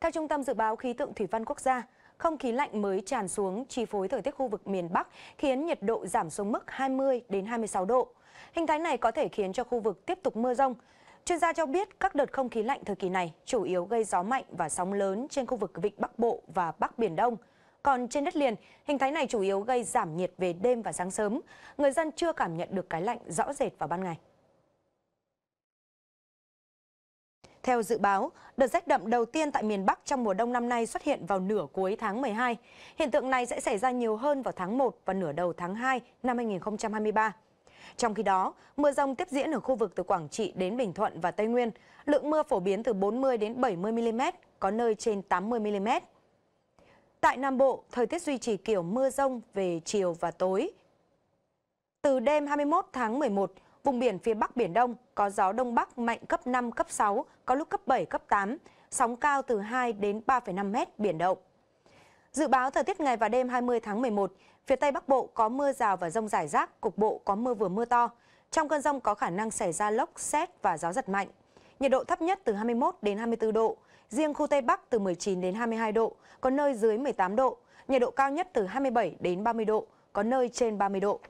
Theo Trung tâm Dự báo Khí tượng Thủy văn Quốc gia, không khí lạnh mới tràn xuống chi phối thời tiết khu vực miền Bắc khiến nhiệt độ giảm xuống mức 20 đến 26 độ. Hình thái này có thể khiến cho khu vực tiếp tục mưa rông. Chuyên gia cho biết các đợt không khí lạnh thời kỳ này chủ yếu gây gió mạnh và sóng lớn trên khu vực vịnh Bắc Bộ và Bắc Biển Đông. Còn trên đất liền, hình thái này chủ yếu gây giảm nhiệt về đêm và sáng sớm. Người dân chưa cảm nhận được cái lạnh rõ rệt vào ban ngày. Theo dự báo, đợt rét đậm đầu tiên tại miền Bắc trong mùa đông năm nay xuất hiện vào nửa cuối tháng 12. Hiện tượng này sẽ xảy ra nhiều hơn vào tháng 1 và nửa đầu tháng 2 năm 2023. Trong khi đó, mưa rông tiếp diễn ở khu vực từ Quảng Trị đến Bình Thuận và Tây Nguyên. Lượng mưa phổ biến từ 40 đến 70 mm, có nơi trên 80 mm. Tại Nam Bộ, thời tiết duy trì kiểu mưa rông về chiều và tối. Từ đêm 21 tháng 11, Vùng biển phía Bắc Biển Đông có gió Đông Bắc mạnh cấp 5, cấp 6, có lúc cấp 7, cấp 8, sóng cao từ 2 đến 3,5 mét, biển động. Dự báo thời tiết ngày và đêm 20 tháng 11, phía Tây Bắc Bộ có mưa rào và rông rải rác, cục bộ có mưa vừa mưa to. Trong cơn rông có khả năng xảy ra lốc, xét và gió giật mạnh. Nhiệt độ thấp nhất từ 21 đến 24 độ, riêng khu Tây Bắc từ 19 đến 22 độ, có nơi dưới 18 độ, nhiệt độ cao nhất từ 27 đến 30 độ, có nơi trên 30 độ.